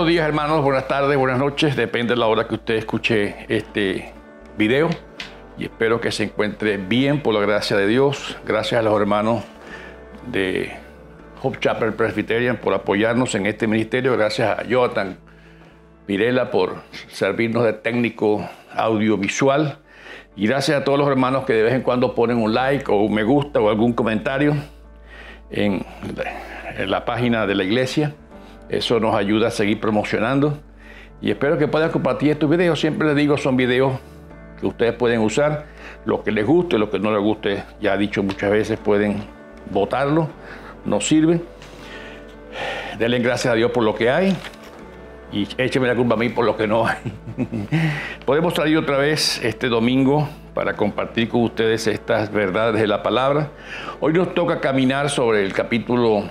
Buenos días hermanos, buenas tardes, buenas noches, depende de la hora que usted escuche este video y espero que se encuentre bien por la gracia de Dios. Gracias a los hermanos de Hope Chapel Presbyterian por apoyarnos en este ministerio, gracias a Jonathan Pirela por servirnos de técnico audiovisual y gracias a todos los hermanos que de vez en cuando ponen un like o un me gusta o algún comentario en la página de la iglesia. Eso nos ayuda a seguir promocionando. Y espero que puedan compartir estos videos. Siempre les digo, son videos que ustedes pueden usar. Lo que les guste, lo que no les guste, ya he dicho muchas veces, pueden votarlo. Nos sirve. Denle gracias a Dios por lo que hay. Y écheme la culpa a mí por lo que no hay. Podemos salir otra vez este domingo para compartir con ustedes estas verdades de la palabra. Hoy nos toca caminar sobre el capítulo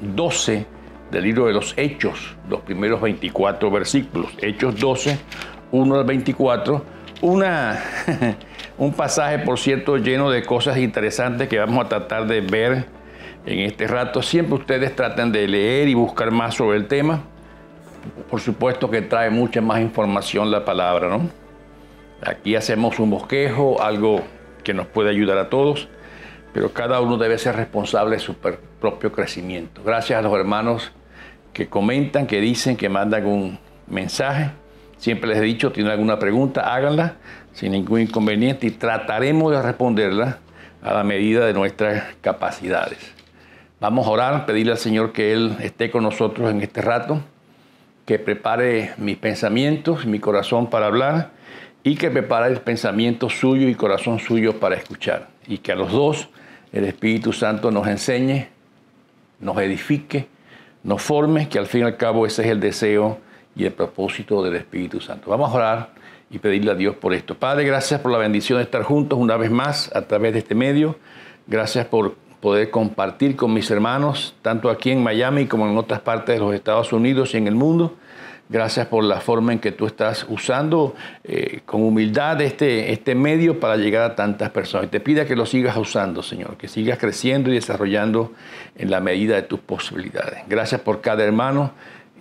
12 del libro de los Hechos, los primeros 24 versículos, Hechos 12, 1 al 24, una, un pasaje, por cierto, lleno de cosas interesantes que vamos a tratar de ver en este rato. Siempre ustedes tratan de leer y buscar más sobre el tema. Por supuesto que trae mucha más información la palabra, ¿no? Aquí hacemos un bosquejo, algo que nos puede ayudar a todos pero cada uno debe ser responsable de su propio crecimiento. Gracias a los hermanos que comentan, que dicen, que mandan un mensaje. Siempre les he dicho, si tienen alguna pregunta, háganla sin ningún inconveniente y trataremos de responderla a la medida de nuestras capacidades. Vamos a orar, pedirle al Señor que Él esté con nosotros en este rato, que prepare mis pensamientos, mi corazón para hablar y que prepare el pensamiento suyo y corazón suyo para escuchar. Y que a los dos el Espíritu Santo nos enseñe, nos edifique, nos forme, que al fin y al cabo ese es el deseo y el propósito del Espíritu Santo. Vamos a orar y pedirle a Dios por esto. Padre, gracias por la bendición de estar juntos una vez más a través de este medio. Gracias por poder compartir con mis hermanos, tanto aquí en Miami como en otras partes de los Estados Unidos y en el mundo. Gracias por la forma en que tú estás usando eh, con humildad este, este medio para llegar a tantas personas. Y te pido que lo sigas usando, Señor, que sigas creciendo y desarrollando en la medida de tus posibilidades. Gracias por cada hermano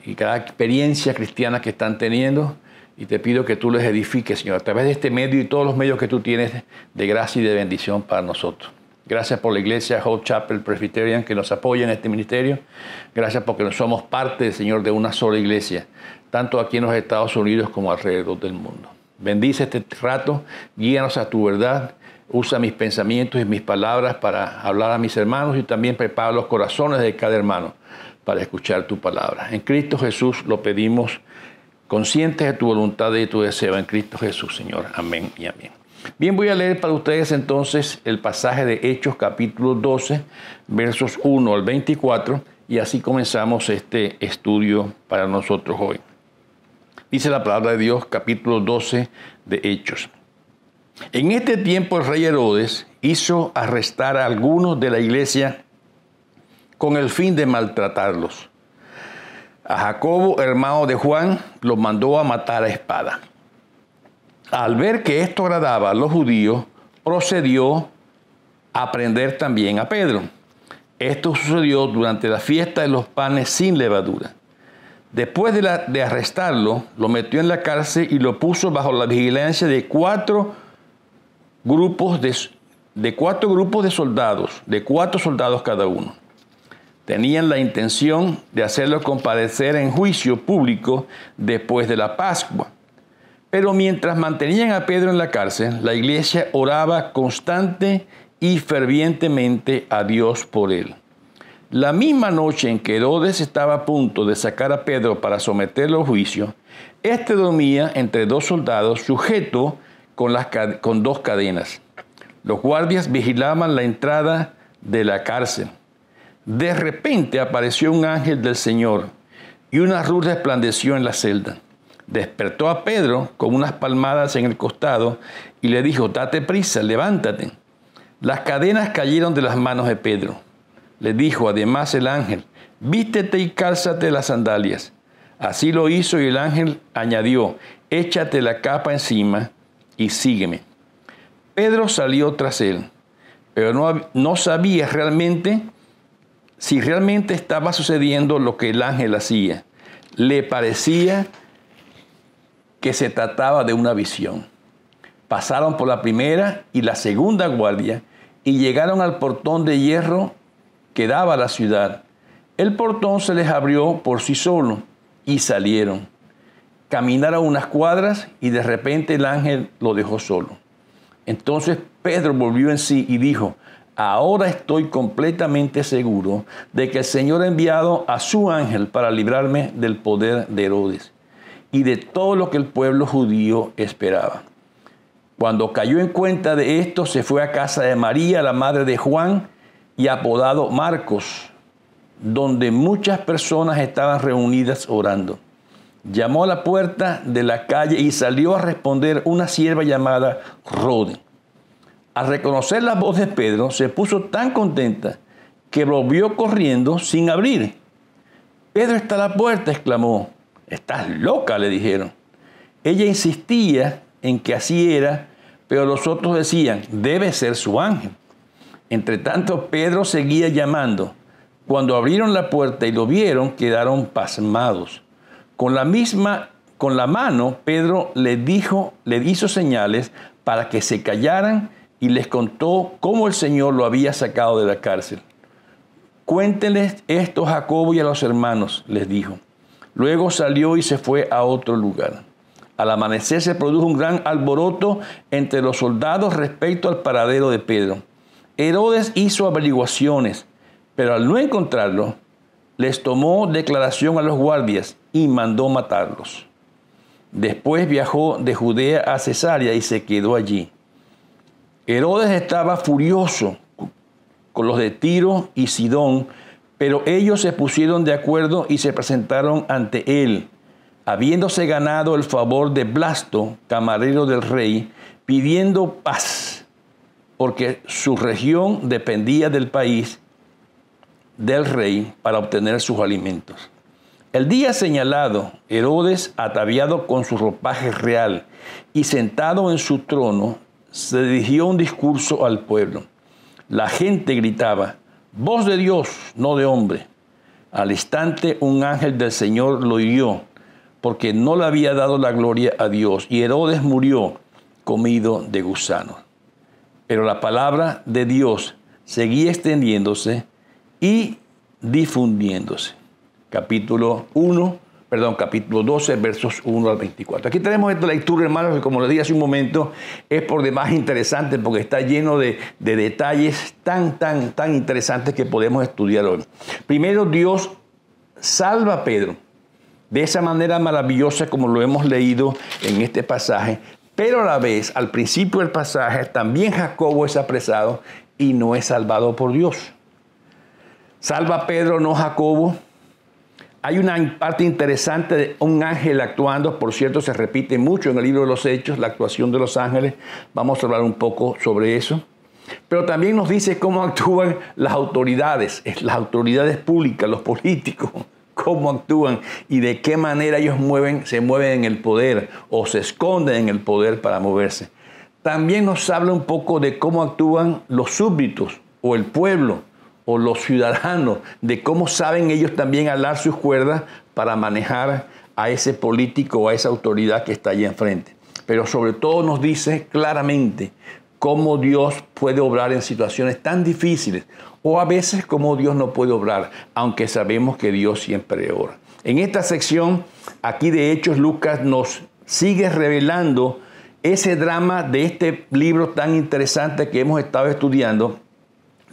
y cada experiencia cristiana que están teniendo. Y te pido que tú les edifiques, Señor, a través de este medio y todos los medios que tú tienes de gracia y de bendición para nosotros. Gracias por la iglesia Hope Chapel Presbyterian que nos apoya en este ministerio. Gracias porque somos parte, Señor, de una sola iglesia, tanto aquí en los Estados Unidos como alrededor del mundo. Bendice este rato, guíanos a tu verdad, usa mis pensamientos y mis palabras para hablar a mis hermanos y también prepara los corazones de cada hermano para escuchar tu palabra. En Cristo Jesús lo pedimos, conscientes de tu voluntad y de tu deseo. En Cristo Jesús, Señor. Amén y amén. Bien, voy a leer para ustedes entonces el pasaje de Hechos capítulo 12, versos 1 al 24, y así comenzamos este estudio para nosotros hoy. Dice la palabra de Dios capítulo 12 de Hechos. En este tiempo el rey Herodes hizo arrestar a algunos de la iglesia con el fin de maltratarlos. A Jacobo, hermano de Juan, los mandó a matar a espada. Al ver que esto agradaba a los judíos, procedió a prender también a Pedro. Esto sucedió durante la fiesta de los panes sin levadura. Después de, arrestarlo, lo metió en la cárcel y lo puso bajo la vigilancia de cuatro grupos de, de cuatro grupos de soldados, de cuatro soldados cada uno. Tenían la intención de hacerlo comparecer en juicio público después de la Pascua. Pero mientras mantenían a Pedro en la cárcel, la iglesia oraba constante y fervientemente a Dios por él. La misma noche en que Herodes estaba a punto de sacar a Pedro para someterlo a juicio, éste dormía entre dos soldados sujeto con, con dos cadenas. Los guardias vigilaban la entrada de la cárcel. De repente apareció un ángel del Señor y una luz resplandeció en la celda. Despertó a Pedro con unas palmadas en el costado y le dijo, date prisa, levántate. Las cadenas cayeron de las manos de Pedro. Le dijo además el ángel, vístete y cálzate las sandalias. Así lo hizo y el ángel añadió, échate la capa encima y sígueme. Pedro salió tras él, pero no, no sabía realmente si realmente estaba sucediendo lo que el ángel hacía. Le parecía que se trataba de una visión. Pasaron por la primera y la segunda guardia y llegaron al portón de hierro que daba a la ciudad. El portón se les abrió por sí solo y salieron. Caminaron unas cuadras y de repente el ángel lo dejó solo. Entonces Pedro volvió en sí y dijo, ahora estoy completamente seguro de que el Señor ha enviado a su ángel para librarme del poder de Herodes y de todo lo que el pueblo judío esperaba. Cuando cayó en cuenta de esto, se fue a casa de María, la madre de Juan, y apodado Marcos, donde muchas personas estaban reunidas orando. Llamó a la puerta de la calle y salió a responder una sierva llamada Rode. Al reconocer la voz de Pedro, se puso tan contenta que volvió corriendo sin abrir. Pedro está a la puerta, exclamó. Estás loca, le dijeron. Ella insistía en que así era, pero los otros decían, debe ser su ángel. Entre tanto, Pedro seguía llamando. Cuando abrieron la puerta y lo vieron, quedaron pasmados. Con la misma, con la mano, Pedro le dijo, le hizo señales para que se callaran y les contó cómo el Señor lo había sacado de la cárcel. Cuéntenles esto a Jacobo y a los hermanos, les dijo. Luego salió y se fue a otro lugar. Al amanecer se produjo un gran alboroto entre los soldados respecto al paradero de Pedro. Herodes hizo averiguaciones, pero al no encontrarlo, les tomó declaración a los guardias y mandó matarlos. Después viajó de Judea a Cesarea y se quedó allí. Herodes estaba furioso con los de Tiro y Sidón pero ellos se pusieron de acuerdo y se presentaron ante él. Habiéndose ganado el favor de Blasto, camarero del rey, pidiendo paz, porque su región dependía del país del rey para obtener sus alimentos. El día señalado, Herodes, ataviado con su ropaje real y sentado en su trono, se dirigió un discurso al pueblo. La gente gritaba, Voz de Dios, no de hombre. Al instante un ángel del Señor lo hirió, porque no le había dado la gloria a Dios, y Herodes murió comido de gusano. Pero la palabra de Dios seguía extendiéndose y difundiéndose. Capítulo 1, perdón, capítulo 12, versos 1 al 24. Aquí tenemos esta lectura, hermanos, que como les dije hace un momento, es por demás interesante porque está lleno de, de detalles tan, tan, tan interesantes que podemos estudiar hoy. Primero, Dios salva a Pedro de esa manera maravillosa como lo hemos leído en este pasaje, pero a la vez, al principio del pasaje, también Jacobo es apresado y no es salvado por Dios. Salva a Pedro, no Jacobo, hay una parte interesante de un ángel actuando, por cierto, se repite mucho en el libro de los Hechos, la actuación de los ángeles. Vamos a hablar un poco sobre eso. Pero también nos dice cómo actúan las autoridades, las autoridades públicas, los políticos, cómo actúan y de qué manera ellos mueven, se mueven en el poder o se esconden en el poder para moverse. También nos habla un poco de cómo actúan los súbditos o el pueblo o los ciudadanos, de cómo saben ellos también alar sus cuerdas para manejar a ese político o a esa autoridad que está allí enfrente. Pero sobre todo nos dice claramente cómo Dios puede obrar en situaciones tan difíciles o a veces cómo Dios no puede obrar, aunque sabemos que Dios siempre obra. En esta sección, aquí de Hechos, Lucas nos sigue revelando ese drama de este libro tan interesante que hemos estado estudiando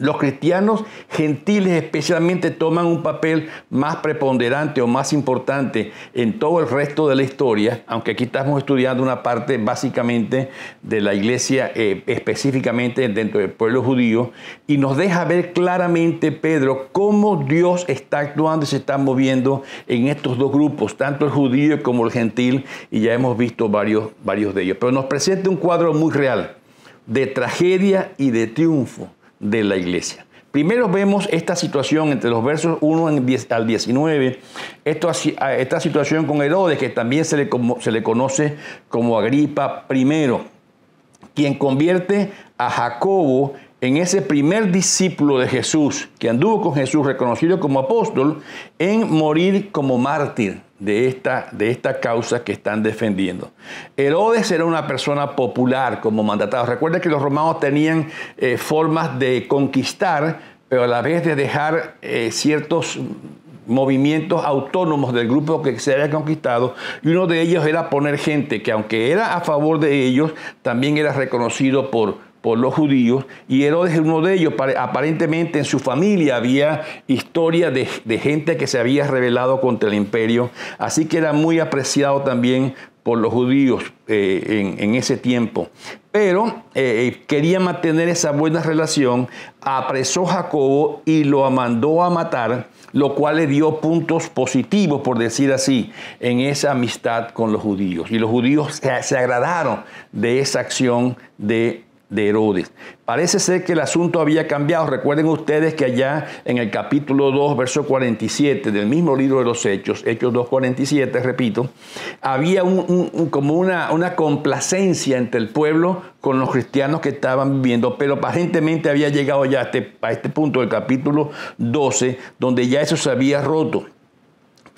los cristianos gentiles especialmente toman un papel más preponderante o más importante en todo el resto de la historia, aunque aquí estamos estudiando una parte básicamente de la iglesia eh, específicamente dentro del pueblo judío, y nos deja ver claramente, Pedro, cómo Dios está actuando y se está moviendo en estos dos grupos, tanto el judío como el gentil, y ya hemos visto varios, varios de ellos. Pero nos presenta un cuadro muy real de tragedia y de triunfo de la iglesia. Primero vemos esta situación entre los versos 1 al 19, esta situación con Herodes, que también se le, se le conoce como Agripa I, quien convierte a Jacobo en ese primer discípulo de Jesús, que anduvo con Jesús, reconocido como apóstol, en morir como mártir de esta, de causa que están defendiendo. Herodes era una persona popular como mandatado. Recuerda que los romanos tenían eh, formas de conquistar, pero a la vez de dejar eh, ciertos movimientos autónomos del grupo que se había conquistado y uno de ellos era poner gente que aunque era a favor de ellos, también era reconocido por, por los judíos y Herodes es uno de ellos. Aparentemente en su familia había historia de, gente que se había rebelado contra el imperio, así que era muy apreciado también por los judíos eh, en, ese tiempo. Pero eh, eh, quería mantener esa buena relación, apresó a Jacobo y lo mandó a matar, lo cual le dio puntos positivos, por decir así, en esa amistad con los judíos. Y los judíos se agradaron de esa acción de de Herodes. Parece ser que el asunto había cambiado. Recuerden ustedes que allá en el capítulo 2, verso 47 del mismo libro de los Hechos, Hechos 2, 47, repito, había como una, una complacencia entre el pueblo con los cristianos que estaban viviendo, pero aparentemente había llegado ya a este, a este punto del capítulo 12, donde ya eso se había roto.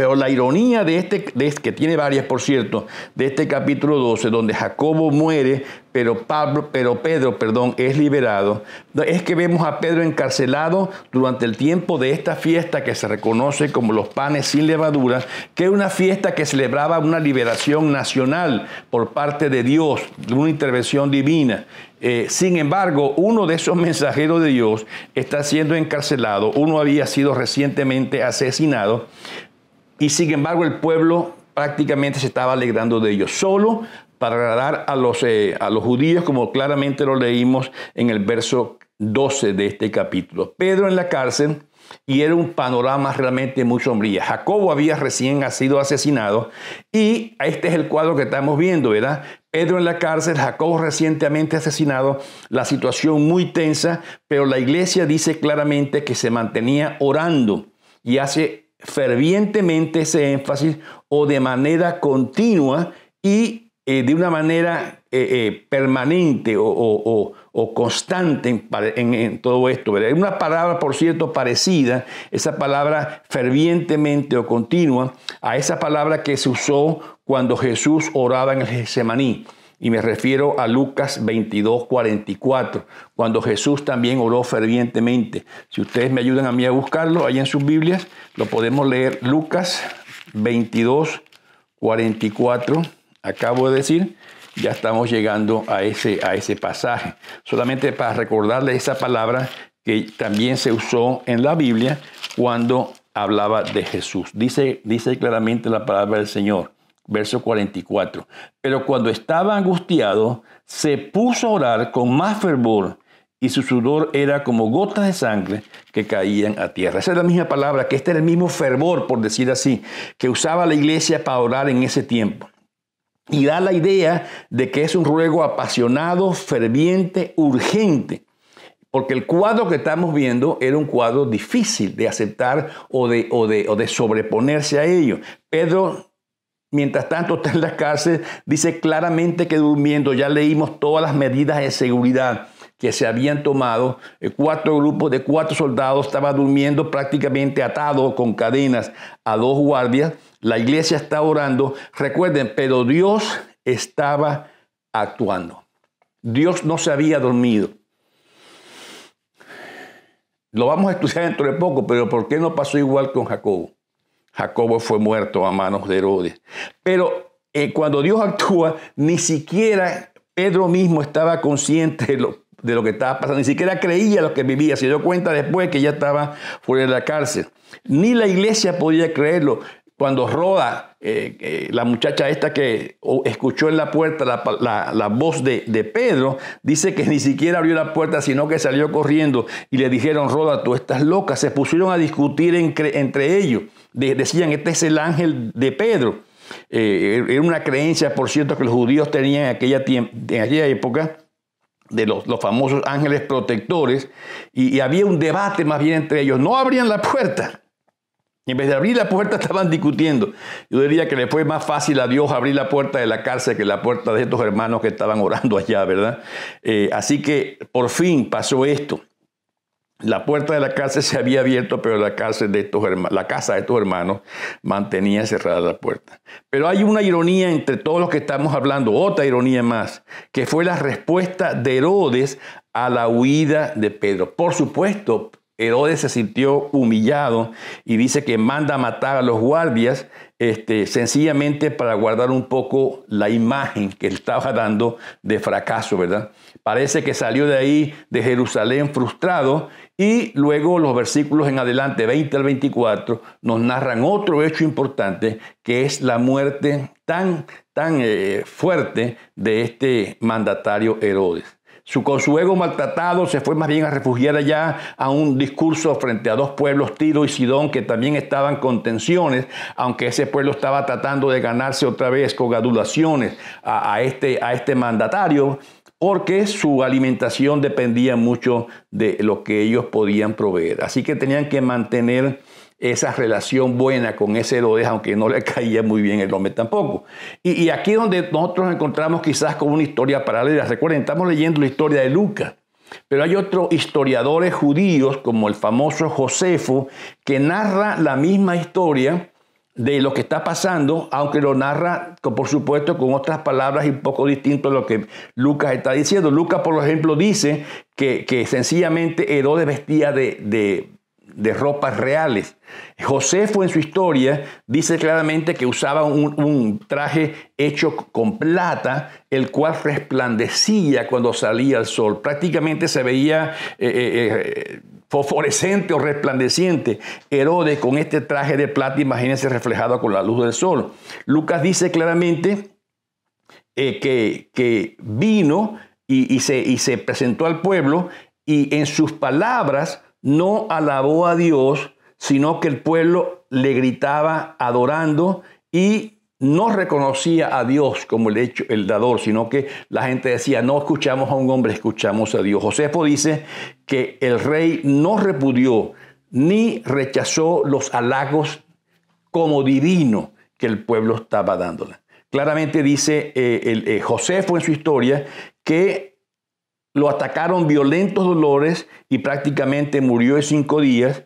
Pero la ironía este, de este, que tiene varias, por cierto, de este capítulo 12, donde Jacobo muere, pero, Pablo, pero Pedro perdón, es liberado, es que vemos a Pedro encarcelado durante el tiempo de esta fiesta que se reconoce como los panes sin levaduras, que es una fiesta que celebraba una liberación nacional por parte de Dios, una intervención divina. Eh, sin embargo, uno de esos mensajeros de Dios está siendo encarcelado, uno había sido recientemente asesinado, y sin embargo el pueblo prácticamente se estaba alegrando de ellos, solo para agradar a los, eh, a los judíos, como claramente lo leímos en el verso 12 de este capítulo. Pedro en la cárcel y era un panorama realmente muy sombrío. Jacobo había recién sido asesinado y este es el cuadro que estamos viendo, ¿verdad? Pedro en la cárcel, Jacobo recientemente asesinado, la situación muy tensa, pero la iglesia dice claramente que se mantenía orando y hace fervientemente ese énfasis o de manera continua y eh, de una manera eh, eh, permanente o, constante en, todo esto. Hay una palabra, por cierto, parecida, esa palabra fervientemente o continua, a esa palabra que se usó cuando Jesús oraba en el Getsemaní. Y me refiero a Lucas 22, 44, cuando Jesús también oró fervientemente. Si ustedes me ayudan a mí a buscarlo, ahí en sus Biblias, lo podemos leer. Lucas 22, 44, acabo de decir, ya estamos llegando a ese, a ese pasaje. Solamente para recordarles esa palabra que también se usó en la Biblia cuando hablaba de Jesús. Dice, dice claramente la palabra del Señor verso 44. Pero cuando estaba angustiado, se puso a orar con más fervor y su sudor era como gotas de sangre que caían a tierra. Esa es la misma palabra, que este era el mismo fervor, por decir así, que usaba la iglesia para orar en ese tiempo. Y da la idea de que es un ruego apasionado, ferviente, urgente. Porque el cuadro que estamos viendo era un cuadro difícil de aceptar o de, de, o de sobreponerse a ello. Pedro Mientras tanto, está en la cárcel, dice claramente que durmiendo, ya leímos todas las medidas de seguridad que se habían tomado, eh, cuatro grupos de cuatro soldados estaba durmiendo prácticamente atado con cadenas a dos guardias, la iglesia está orando, recuerden, pero Dios estaba actuando. Dios no se había dormido. Lo vamos a estudiar dentro de poco, pero ¿por qué no pasó igual con Jacobo? Jacobo fue muerto a manos de Herodes. Pero eh, cuando Dios actúa, ni siquiera Pedro mismo estaba consciente de lo, de lo que estaba pasando, ni siquiera creía lo que vivía, se dio cuenta después que ya estaba fuera de la cárcel. Ni la iglesia podía creerlo. Cuando Roda, eh, eh, la muchacha esta que escuchó en la puerta la, voz de, Pedro, dice que ni siquiera abrió la puerta, sino que salió corriendo y le dijeron, Roda, tú estás loca. Se pusieron a discutir entre, ellos. decían, este es el ángel de Pedro. Eh, era una creencia, por cierto, que los judíos tenían en aquella, en aquella época de los, famosos ángeles protectores, y había un debate más bien entre ellos. No abrían la puerta. En vez de abrir la puerta estaban discutiendo. Yo diría que le fue más fácil a Dios abrir la puerta de la cárcel que la puerta de estos hermanos que estaban orando allá, ¿verdad? Eh, así que por fin pasó esto. La puerta de la cárcel se había abierto, pero la, de estos hermanos, la casa de estos hermanos mantenía cerrada la puerta. Pero hay una ironía entre todos los que estamos hablando, otra ironía más, que fue la respuesta de Herodes a la huida de Pedro. Por supuesto, Herodes se sintió humillado y dice que manda a matar a los guardias, este, sencillamente para guardar un poco la imagen que estaba dando de fracaso, ¿verdad? Parece que salió de ahí, de Jerusalén, frustrado y luego los versículos en adelante, 20 al 24, nos narran otro hecho importante que es la muerte tan, tan eh, fuerte de este mandatario Herodes. Su, con maltratado se fue más bien a refugiar allá a un discurso frente a dos pueblos, Tiro y Sidón, que también estaban con tensiones, aunque ese pueblo estaba tratando de ganarse otra vez con adulaciones a este, a este mandatario, porque su alimentación dependía mucho de lo que ellos podían proveer. Así que tenían que mantener esa relación buena con ese Herodes, aunque no le caía muy bien el hombre tampoco. Y, aquí donde nosotros encontramos quizás con una historia paralela. Recuerden, estamos leyendo la historia de Lucas, pero hay otros historiadores judíos, como el famoso Josefo, que narra la misma historia de lo que está pasando, aunque lo narra, por supuesto, con otras palabras y un poco distinto a lo que Lucas está diciendo. Lucas, por ejemplo, dice que, sencillamente Herodes vestía de de ropas reales. Josefo en su historia dice claramente que usaba un, traje hecho con plata, el cual resplandecía cuando salía el sol. Prácticamente se veía eh, eh, eh, fosforescente o resplandeciente. Herodes con este traje de plata, imagínense reflejado con la luz del sol. Lucas dice claramente que, vino y, se, y se presentó al pueblo y en sus palabras no alabó a Dios, sino que el pueblo le gritaba adorando y no reconocía a Dios como el hecho, el dador, sino que la gente decía, no escuchamos a un hombre, escuchamos a Dios. Josefo dice que el rey no repudió ni rechazó los halagos como divino que el pueblo estaba dándole. Claramente dice eh, el, eh, Josefo en su historia que lo atacaron violentos dolores y prácticamente murió en cinco días.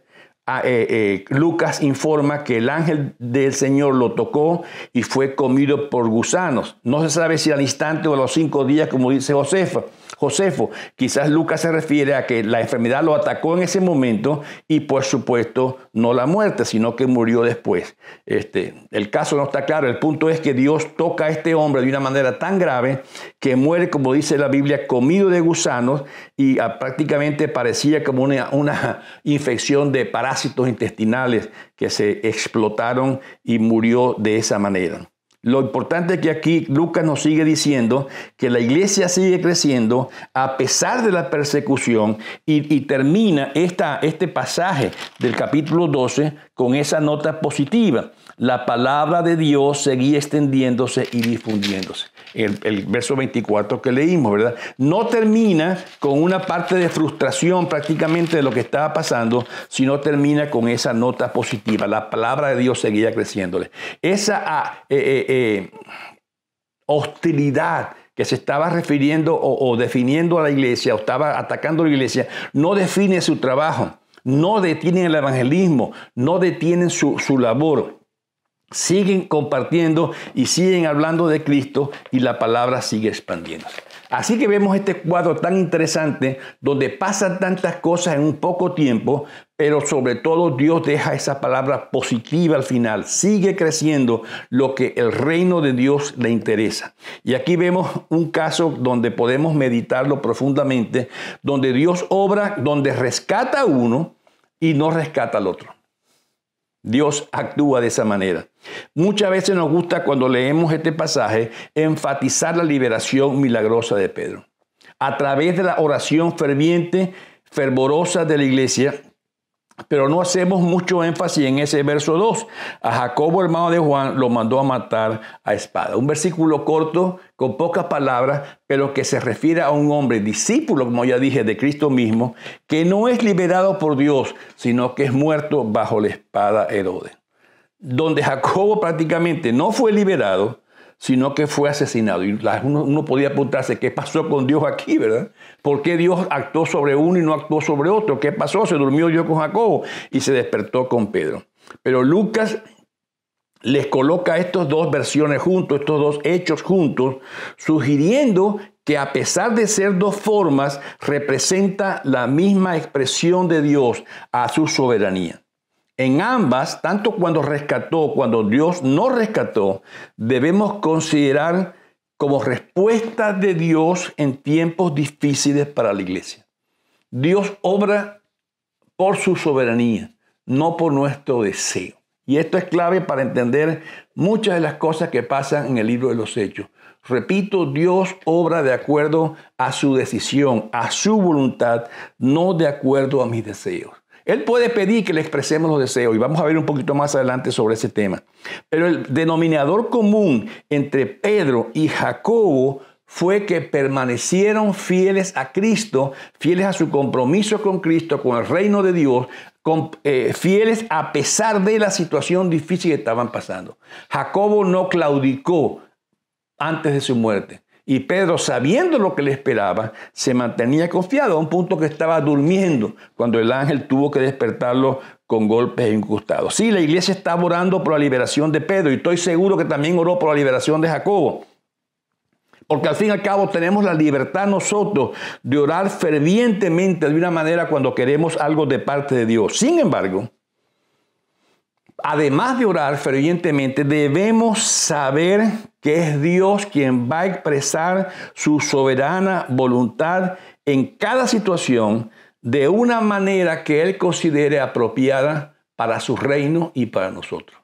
Ah, eh, eh, Lucas informa que el ángel del Señor lo tocó y fue comido por gusanos. No se sabe si al instante o a los cinco días, como dice Josefa. Josefo. Quizás Lucas se refiere a que la enfermedad lo atacó en ese momento y por supuesto no la muerte, sino que murió después. Este, el caso no está claro. El punto es que Dios toca a este hombre de una manera tan grave que muere, como dice la Biblia, comido de gusanos y ah, prácticamente parecía como una infección de parásitos intestinales que se explotaron y murió de esa manera. Lo importante es que aquí Lucas nos sigue diciendo que la iglesia sigue creciendo a pesar de la persecución y, termina esta, este pasaje del capítulo 12 con esa nota positiva la palabra de Dios seguía extendiéndose y difundiéndose. El, verso 24 que leímos, ¿verdad? No termina con una parte de frustración prácticamente de lo que estaba pasando, sino termina con esa nota positiva. La palabra de Dios seguía creciéndole. Esa ah, eh, eh, eh, hostilidad que se estaba refiriendo o, definiendo a la iglesia o estaba atacando a la iglesia, no define su trabajo, no detiene el evangelismo, no detienen su labor siguen compartiendo y siguen hablando de Cristo y la palabra sigue expandiéndose. Así que vemos este cuadro tan interesante donde pasan tantas cosas en un poco tiempo, pero sobre todo Dios deja esa palabra positiva al final. Sigue creciendo lo que el reino de Dios le interesa. Y aquí vemos un caso donde podemos meditarlo profundamente, donde Dios obra, donde rescata a uno y no rescata al otro. Dios actúa de esa manera. Muchas veces nos gusta cuando leemos este pasaje enfatizar la liberación milagrosa de Pedro. A través de la oración ferviente, fervorosa de la iglesia, pero no hacemos mucho énfasis en ese verso 2. A Jacobo, hermano de Juan, lo mandó a matar a espada. Un versículo corto, con pocas palabras, pero que se refiere a un hombre discípulo, como ya dije, de Cristo mismo, que no es liberado por Dios, sino que es muerto bajo la espada Herodes. Donde Jacobo prácticamente no fue liberado, sino que fue asesinado. Y uno, podía preguntarse qué pasó con Dios aquí, ¿verdad? ¿Por qué Dios actuó sobre uno y no actuó sobre otro? ¿Qué pasó? Se durmió yo con Jacobo y se despertó con Pedro. Pero Lucas les coloca estas dos versiones juntos, estos dos hechos juntos, sugiriendo que a pesar de ser dos formas, representa la misma expresión de Dios a su soberanía. En ambas, tanto cuando rescató, cuando Dios no rescató, debemos considerar como respuesta de Dios en tiempos difíciles para la iglesia. Dios obra por su soberanía, no por nuestro deseo. Y esto es clave para entender muchas de las cosas que pasan en el libro de los Hechos. Repito, Dios obra de acuerdo a su decisión, a su voluntad, no de acuerdo a mis deseos. Él puede pedir que le expresemos los deseos y vamos a ver un poquito más adelante sobre ese tema. Pero el denominador común entre Pedro y Jacobo fue que permanecieron fieles a Cristo, fieles a su compromiso con Cristo, con el reino de Dios, eh, fieles a pesar de la situación difícil que estaban pasando. Jacobo no claudicó antes de su muerte. Y Pedro, sabiendo lo que le esperaba, se mantenía confiado a un punto que estaba durmiendo cuando el ángel tuvo que despertarlo con golpes incrustados. Sí, la iglesia estaba orando por la liberación de Pedro y estoy seguro que también oró por la liberación de Jacobo. Porque al fin y al cabo tenemos la libertad nosotros de orar fervientemente de una manera cuando queremos algo de parte de Dios. Sin embargo, además de orar fervientemente, debemos saber que es Dios quien va a expresar su soberana voluntad en cada situación de una manera que Él considere apropiada para su reino y para nosotros.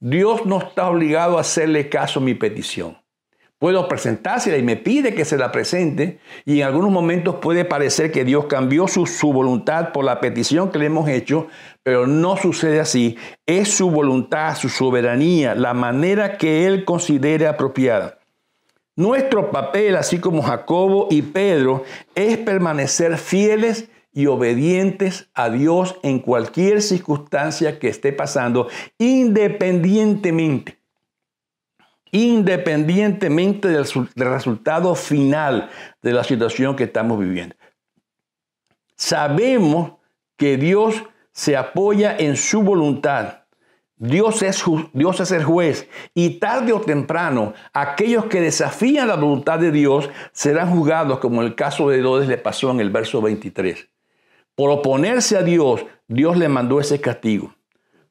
Dios no está obligado a hacerle caso a mi petición. Puedo presentársela y me pide que se la presente y en algunos momentos puede parecer que Dios cambió su, voluntad por la petición que le hemos hecho, pero no sucede así. Es su voluntad, su soberanía, la manera que Él considere apropiada. Nuestro papel, así como Jacobo y Pedro, es permanecer fieles y obedientes a Dios en cualquier circunstancia que esté pasando, independientemente independientemente del, resultado final de la situación que estamos viviendo. Sabemos que Dios se apoya en su voluntad. Dios es, Dios es el juez y tarde o temprano aquellos que desafían la voluntad de Dios serán juzgados como el caso de Herodes le pasó en el verso 23. Por oponerse a Dios, Dios le mandó ese castigo.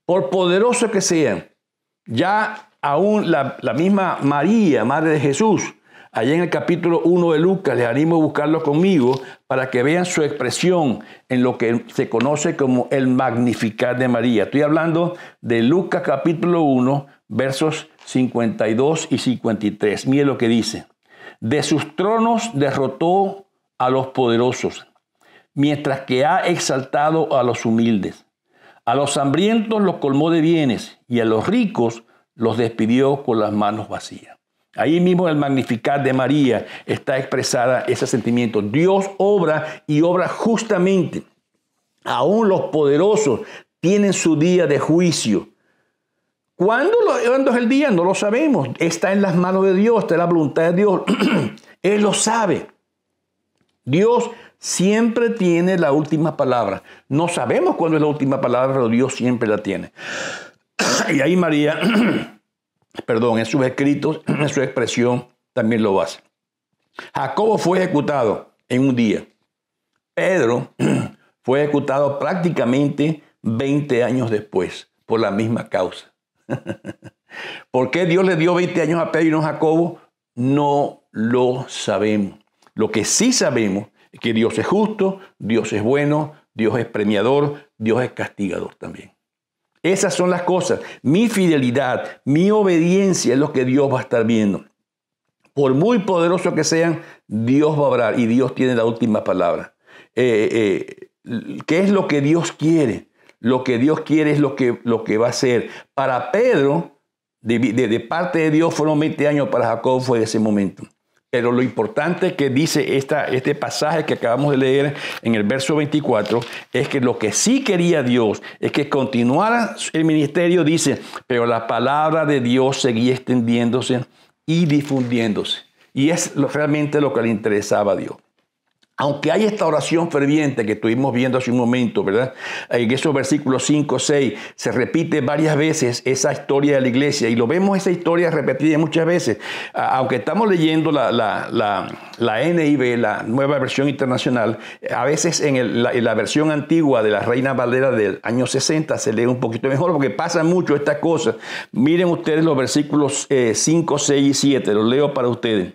Por poderoso que sean, ya Aún la, misma María, Madre de Jesús, allá en el capítulo 1 de Lucas, les animo a buscarlo conmigo para que vean su expresión en lo que se conoce como el magnificar de María. Estoy hablando de Lucas capítulo 1, versos 52 y 53. Mire lo que dice. De sus tronos derrotó a los poderosos, mientras que ha exaltado a los humildes. A los hambrientos los colmó de bienes y a los ricos los despidió con las manos vacías. Ahí mismo en el Magnificat de María está expresada ese sentimiento. Dios obra y obra justamente. Aún los poderosos tienen su día de juicio. ¿Cuándo, lo, ¿Cuándo, es el día? No lo sabemos. Está en las manos de Dios, está en la voluntad de Dios. Él lo sabe. Dios siempre tiene la última palabra. No sabemos cuándo es la última palabra, pero Dios siempre la tiene. y ahí María, perdón, en sus escritos, en su expresión, también lo hace. Jacobo fue ejecutado en un día. Pedro fue ejecutado prácticamente 20 años después por la misma causa. ¿Por qué Dios le dio 20 años a Pedro y no a Jacobo? No lo sabemos. Lo que sí sabemos es que Dios es justo, Dios es bueno, Dios es premiador, Dios es castigador también. Esas son las cosas. Mi fidelidad, mi obediencia es lo que Dios va a estar viendo. Por muy poderoso que sean, Dios va a hablar y Dios tiene la última palabra. Eh, eh, ¿Qué es lo que Dios quiere? Lo que Dios quiere es lo que, lo que va a ser. Para Pedro, de, de parte de Dios fueron 20 años, para Jacob fue ese momento. Pero lo importante que dice esta, este pasaje que acabamos de leer en el verso 24 es que lo que sí quería Dios es que continuara el ministerio, dice, pero la palabra de Dios seguía extendiéndose y difundiéndose. Y es realmente lo que le interesaba a Dios aunque hay esta oración ferviente que estuvimos viendo hace un momento, ¿verdad? Eh, en esos versículos 5, 6, se repite varias veces esa historia de la iglesia y lo vemos esa historia repetida muchas veces. Aunque estamos leyendo la, la, la, la NIV, la nueva versión internacional, a veces en, la, versión antigua de la Reina Valera del año 60 se lee un poquito mejor porque pasa mucho estas cosas. Miren ustedes los versículos 5, eh, 6 y 7, los leo para ustedes.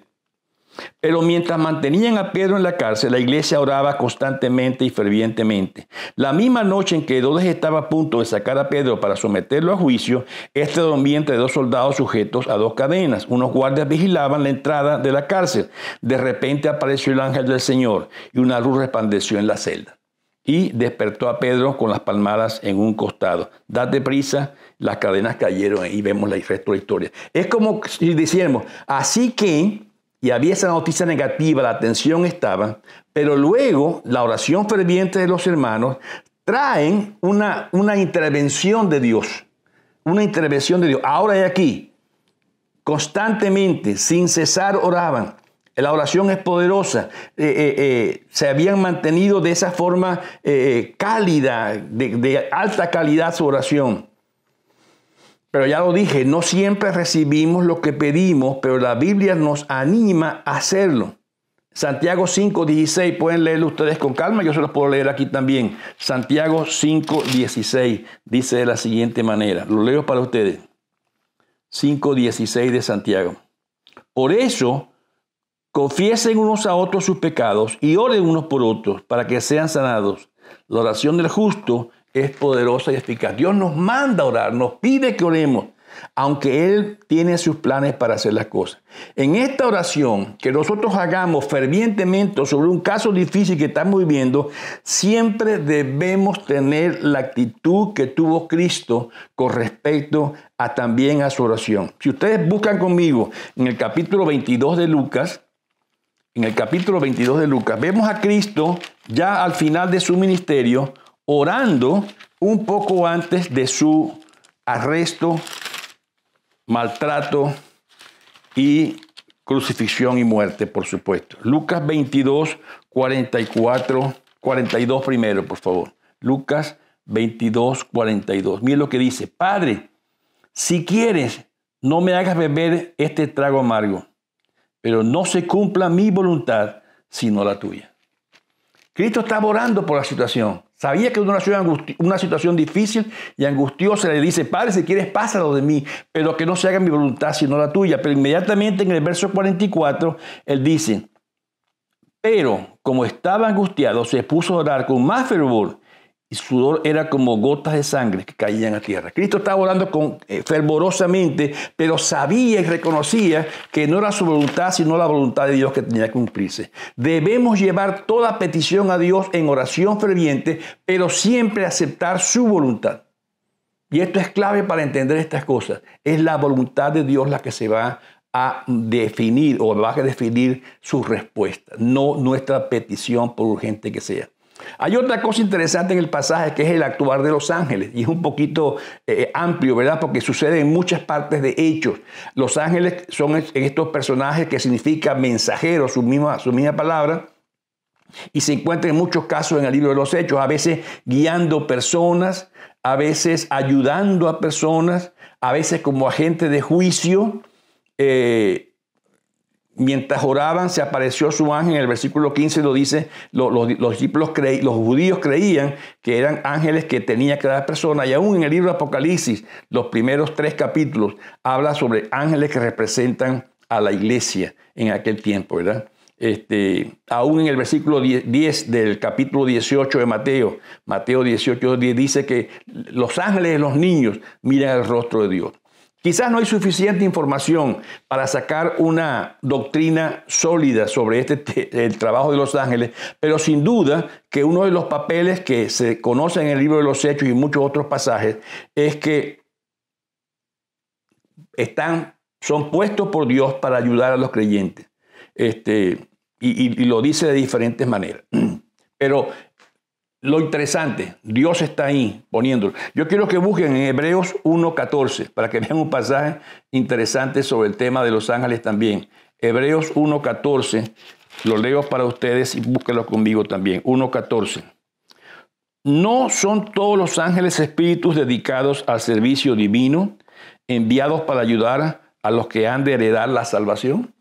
Pero mientras mantenían a Pedro en la cárcel, la iglesia oraba constantemente y fervientemente. La misma noche en que Herodes estaba a punto de sacar a Pedro para someterlo a juicio, este dormía entre dos soldados sujetos a dos cadenas. Unos guardias vigilaban la entrada de la cárcel. De repente apareció el ángel del Señor y una luz resplandeció en la celda. Y despertó a Pedro con las palmadas en un costado. Date prisa, las cadenas cayeron y vemos la historia. Es como si decíamos, así que y había esa noticia negativa, la atención estaba, pero luego la oración ferviente de los hermanos traen una, una intervención de Dios, una intervención de Dios. Ahora y aquí, constantemente, sin cesar oraban. La oración es poderosa. Eh, eh, eh, se habían mantenido de esa forma cálida, de alta calidad su oración. Pero ya lo dije, no siempre recibimos lo que pedimos, pero la Biblia nos anima a hacerlo. Santiago 5.16, pueden leerlo ustedes con calma, yo se los puedo leer aquí también. Santiago 5.16 dice de la siguiente manera, lo leo para ustedes. 5.16 de Santiago. Por eso, confiesen unos a otros sus pecados y oren unos por otros para que sean sanados. La oración del justo es poderosa y eficaz. Dios nos manda a orar, nos pide que oremos, aunque Él tiene sus planes para hacer las cosas. En esta oración que nosotros hagamos fervientemente sobre un caso difícil que estamos viviendo, siempre debemos tener la actitud que tuvo Cristo con respecto a también a su oración. Si ustedes buscan conmigo en el capítulo 22 de Lucas, en el capítulo 22 de Lucas, vemos a Cristo ya al final de su ministerio orando un poco antes de su arresto, maltrato y crucifixión y muerte, por supuesto. Lucas 22, 44, 42 primero, por favor. Lucas 22, 42. Mira lo que dice, Padre, si quieres, no me hagas beber este trago amargo, pero no se cumpla mi voluntad, sino la tuya. Cristo estaba orando por la situación. Sabía que una una, una situación difícil y angustiosa. Le dice, Padre, si quieres, pásalo de mí, pero que no se haga mi voluntad, sino la tuya. Pero inmediatamente en el verso 44, él dice, pero como estaba angustiado, se puso a orar con más fervor y sudor era como gotas de sangre que caían a tierra. Cristo estaba orando con, eh, fervorosamente, pero sabía y reconocía que no era su voluntad, sino la voluntad de Dios que tenía que cumplirse. Debemos llevar toda petición a Dios en oración ferviente, pero siempre aceptar su voluntad. Y esto es clave para entender estas cosas. Es la voluntad de Dios la que se va a definir o va a definir su respuesta, no nuestra petición por urgente que sea. Hay otra cosa interesante en el pasaje que es el actuar de los ángeles, y es un poquito eh, eh, amplio, ¿verdad? Porque sucede en muchas partes de hechos. Los ángeles son estos personajes que significa mensajeros, su misma, su palabra, y se encuentran en muchos casos en el libro de los hechos, a veces guiando personas, a veces ayudando a personas, a veces como agente de juicio. Eh, mientras oraban se apareció su ángel, en el versículo 15 lo dice, los, judíos creían que eran ángeles que tenía cada persona, y aún en el libro de Apocalipsis, los primeros tres capítulos, habla sobre ángeles que representan a la iglesia en aquel tiempo, ¿verdad? Este, aún en el versículo 10 del capítulo 18 de Mateo, Mateo 18 dice que los ángeles de los niños miran el rostro de Dios. Quizás no hay suficiente información para sacar una doctrina sólida sobre este el trabajo de los ángeles, pero sin duda que uno de los papeles que se conoce en el libro de los Hechos y muchos otros pasajes es que están, son puestos por Dios para ayudar a los creyentes. Este, y, y lo dice de diferentes maneras. Pero lo interesante, Dios está ahí poniéndolo. Yo quiero que busquen en Hebreos 1.14 para que vean un pasaje interesante sobre el tema de los ángeles también. Hebreos 1.14, lo leo para ustedes y búsquenlo conmigo también. 1.14. No son todos los ángeles espíritus dedicados al servicio divino, enviados para ayudar a los que han de heredar la salvación.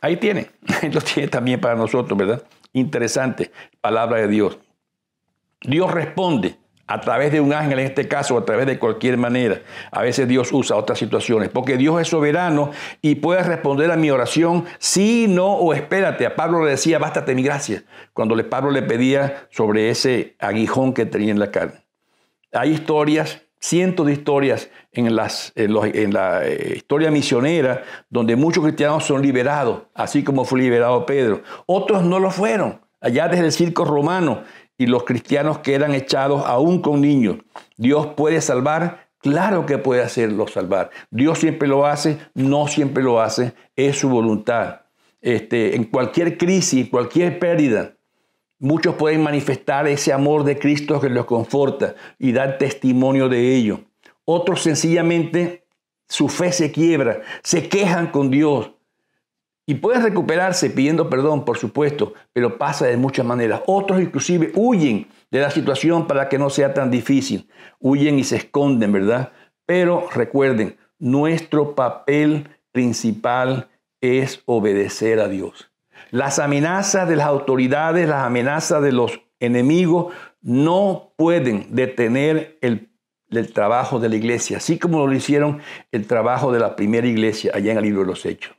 Ahí tiene, lo tiene también para nosotros, ¿verdad? Interesante, palabra de Dios. Dios responde a través de un ángel en este caso, o a través de cualquier manera. A veces Dios usa otras situaciones, porque Dios es soberano y puede responder a mi oración sí, no o espérate. A Pablo le decía, bástate mi gracia, cuando Pablo le pedía sobre ese aguijón que tenía en la carne. Hay historias, cientos de historias en, las, en, la eh, historia misionera, donde muchos cristianos son liberados, así como fue liberado Pedro. Otros no lo fueron, allá desde el circo romano y los cristianos quedan echados aún con niños. Dios puede salvar, claro que puede hacerlo salvar. Dios siempre lo hace, no siempre lo hace, es su voluntad. Este, en cualquier crisis, cualquier pérdida, muchos pueden manifestar ese amor de Cristo que los conforta y dar testimonio de ello. Otros sencillamente su fe se quiebra, se quejan con Dios, y pueden recuperarse pidiendo perdón, por supuesto, pero pasa de muchas maneras. Otros inclusive huyen de la situación para que no sea tan difícil. Huyen y se esconden, ¿verdad? Pero recuerden, nuestro papel principal es obedecer a Dios. Las amenazas de las autoridades, las amenazas de los enemigos no pueden detener el, el trabajo de la iglesia, así como lo hicieron el trabajo de la primera iglesia allá en el libro de los Hechos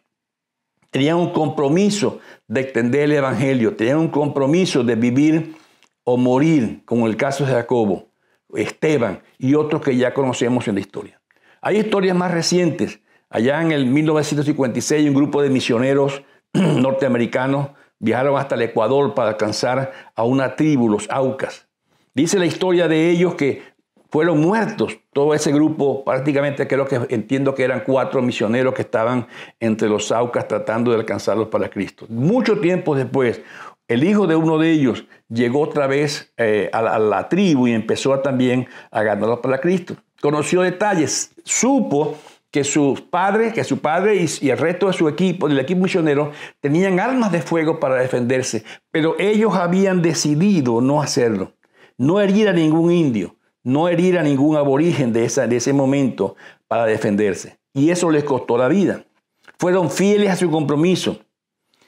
tenían un compromiso de extender el Evangelio, tenían un compromiso de vivir o morir, como el caso de Jacobo, Esteban y otros que ya conocemos en la historia. Hay historias más recientes. Allá en el 1956 un grupo de misioneros norteamericanos viajaron hasta el Ecuador para alcanzar a una tribu, los Aucas. Dice la historia de ellos que fueron muertos todo ese grupo, prácticamente creo que entiendo que eran cuatro misioneros que estaban entre los Saucas tratando de alcanzarlos para Cristo. Mucho tiempo después, el hijo de uno de ellos llegó otra vez eh, a, la, tribu y empezó también a ganarlos para Cristo. Conoció detalles, supo que sus padres, que su padre y, y, el resto de su equipo, del equipo misionero, tenían armas de fuego para defenderse, pero ellos habían decidido no hacerlo, no herir a ningún indio no herir a ningún aborigen de, esa, de ese momento para defenderse. Y eso les costó la vida. Fueron fieles a su compromiso.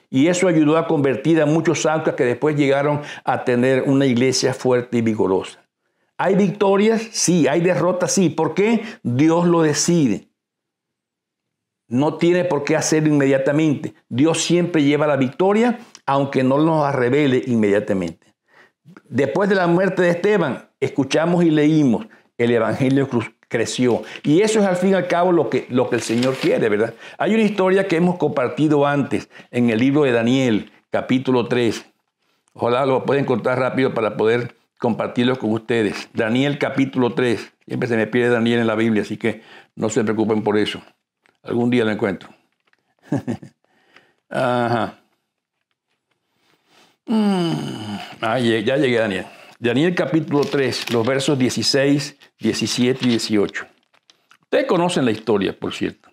Y eso ayudó a convertir a muchos santos que después llegaron a tener una iglesia fuerte y vigorosa. ¿Hay victorias? Sí. ¿Hay derrotas? Sí. ¿Por qué? Dios lo decide. No tiene por qué hacerlo inmediatamente. Dios siempre lleva la victoria, aunque no nos la revele inmediatamente. Después de la muerte de Esteban, escuchamos y leímos, el Evangelio creció. Y eso es al fin y al cabo lo que, lo que el Señor quiere, ¿verdad? Hay una historia que hemos compartido antes en el libro de Daniel, capítulo 3. Ojalá lo pueden contar rápido para poder compartirlo con ustedes. Daniel capítulo 3. Siempre se me pierde Daniel en la Biblia, así que no se preocupen por eso. Algún día lo encuentro. Ajá. Mm, ah, ya llegué, Daniel. Daniel capítulo 3, los versos 16, 17 y 18. Ustedes conocen la historia, por cierto.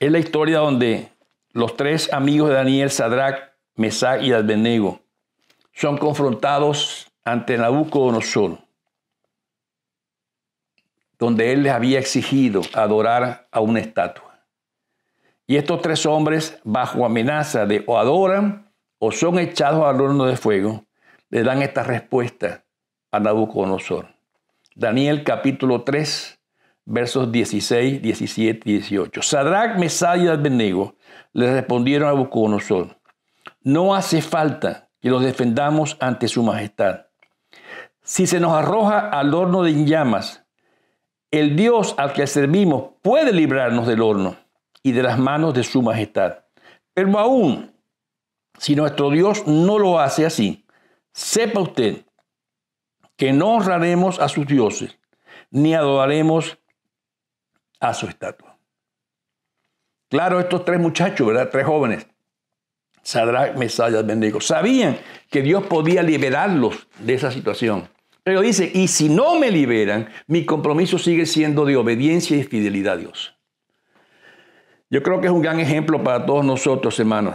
Es la historia donde los tres amigos de Daniel, Sadrach, Mesach y Abednego, son confrontados ante Nabucodonosor, donde él les había exigido adorar a una estatua. Y estos tres hombres, bajo amenaza de o adoran o son echados al horno de fuego, le dan esta respuesta a Nabucodonosor. Daniel capítulo 3, versos 16, 17 y 18. Sadrach, Mesach y Abednego le respondieron a Nabucodonosor, no hace falta que los defendamos ante su majestad. Si se nos arroja al horno de llamas, el Dios al que servimos puede librarnos del horno y de las manos de su majestad. Pero aún, si nuestro Dios no lo hace así, Sepa usted que no honraremos a sus dioses, ni adoraremos a su estatua. Claro, estos tres muchachos, ¿verdad? Tres jóvenes, Sadrach, Mesayas, Bendigo, sabían que Dios podía liberarlos de esa situación. Pero dice, y si no me liberan, mi compromiso sigue siendo de obediencia y fidelidad a Dios. Yo creo que es un gran ejemplo para todos nosotros, hermanos.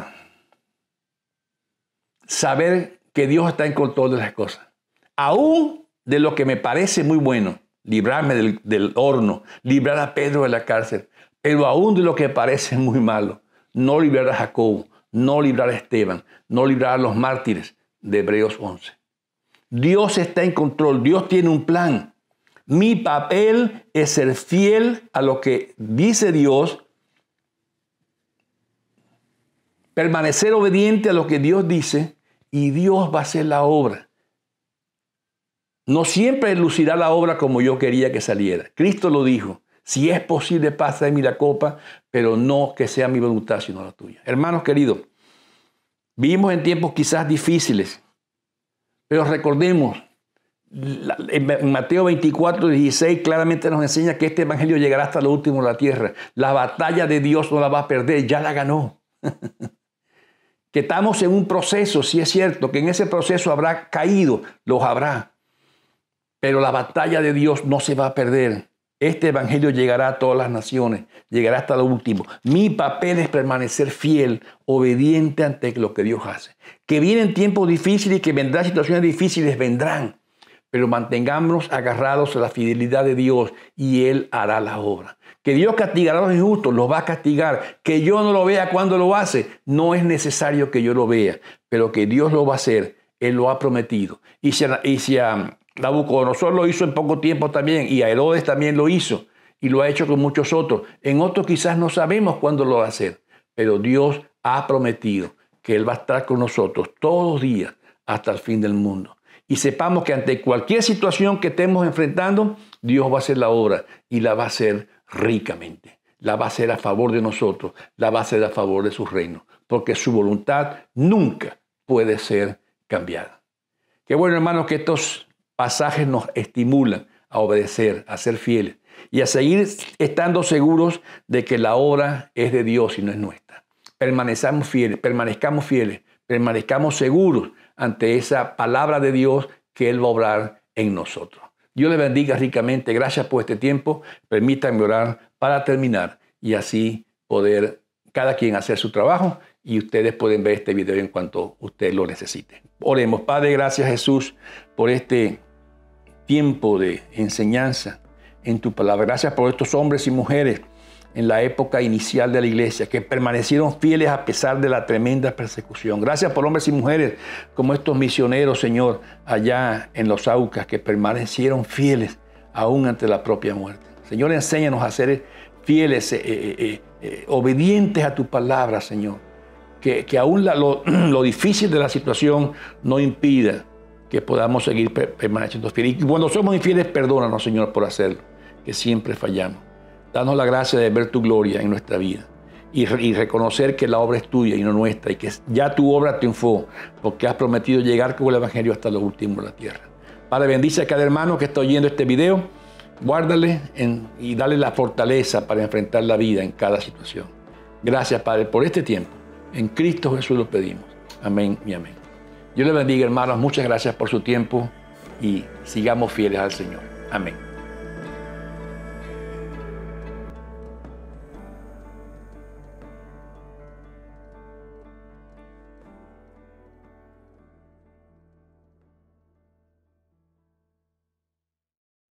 Saber que Dios está en control de las cosas. Aún de lo que me parece muy bueno, librarme del, horno, librar a Pedro de la cárcel, pero aún de lo que parece muy malo, no librar a Jacobo, no librar a Esteban, no librar a los mártires de Hebreos 11. Dios está en control, Dios tiene un plan. Mi papel es ser fiel a lo que dice Dios, permanecer obediente a lo que Dios dice y Dios va a hacer la obra. No siempre lucirá la obra como yo quería que saliera. Cristo lo dijo. Si es posible, pasa de mí la copa, pero no que sea mi voluntad, sino la tuya. Hermanos queridos, vivimos en tiempos quizás difíciles, pero recordemos, en Mateo 24, 16 claramente nos enseña que este evangelio llegará hasta lo último de la tierra. La batalla de Dios no la va a perder, ya la ganó. que estamos en un proceso, si es cierto, que en ese proceso habrá caído, los habrá. Pero la batalla de Dios no se va a perder. Este Evangelio llegará a todas las naciones, llegará hasta lo último. Mi papel es permanecer fiel, obediente ante lo que Dios hace. Que vienen tiempos difíciles y que vendrán situaciones difíciles, vendrán. Pero mantengámonos agarrados a la fidelidad de Dios y Él hará la obra. Que Dios castigará a los injustos, los va a castigar. Que yo no lo vea cuando lo hace, no es necesario que yo lo vea, pero que Dios lo va a hacer, Él lo ha prometido. Y si, a Nabucodonosor lo hizo en poco tiempo también, y a Herodes también lo hizo, y lo ha hecho con muchos otros, en otros quizás no sabemos cuándo lo va a hacer, pero Dios ha prometido que Él va a estar con nosotros todos los días hasta el fin del mundo. Y sepamos que ante cualquier situación que estemos enfrentando, Dios va a hacer la obra y la va a hacer ricamente. La va a ser a favor de nosotros, la va a ser a favor de su reino, porque su voluntad nunca puede ser cambiada. Qué bueno, hermanos, que estos pasajes nos estimulan a obedecer, a ser fieles y a seguir estando seguros de que la obra es de Dios y no es nuestra. Permanezcamos fieles, permanezcamos fieles, permanezcamos seguros ante esa palabra de Dios que Él va a obrar en nosotros. Dios le bendiga ricamente. Gracias por este tiempo. Permítanme orar para terminar y así poder cada quien hacer su trabajo y ustedes pueden ver este video en cuanto ustedes lo necesiten. Oremos, Padre, gracias Jesús por este tiempo de enseñanza en tu palabra. Gracias por estos hombres y mujeres en la época inicial de la iglesia, que permanecieron fieles a pesar de la tremenda persecución. Gracias por hombres y mujeres como estos misioneros, Señor, allá en los Aucas, que permanecieron fieles aún ante la propia muerte. Señor, enséñanos a ser fieles, eh, eh, eh, obedientes a tu palabra, Señor. Que, aún lo difícil de la situación no impida que podamos seguir permaneciendo fieles. Y cuando somos infieles, perdónanos, Señor, por hacerlo, que siempre fallamos. Danos la gracia de ver tu gloria en nuestra vida y, reconocer que la obra es tuya y no nuestra y que ya tu obra triunfó porque has prometido llegar con el Evangelio hasta los últimos de la tierra. Padre, bendice a cada hermano que está oyendo este video, guárdale y dale la fortaleza para enfrentar la vida en cada situación. Gracias, Padre, por este tiempo. En Cristo Jesús lo pedimos. Amén y amén. Dios le bendiga, hermanos. Muchas gracias por su tiempo y sigamos fieles al Señor. Amén.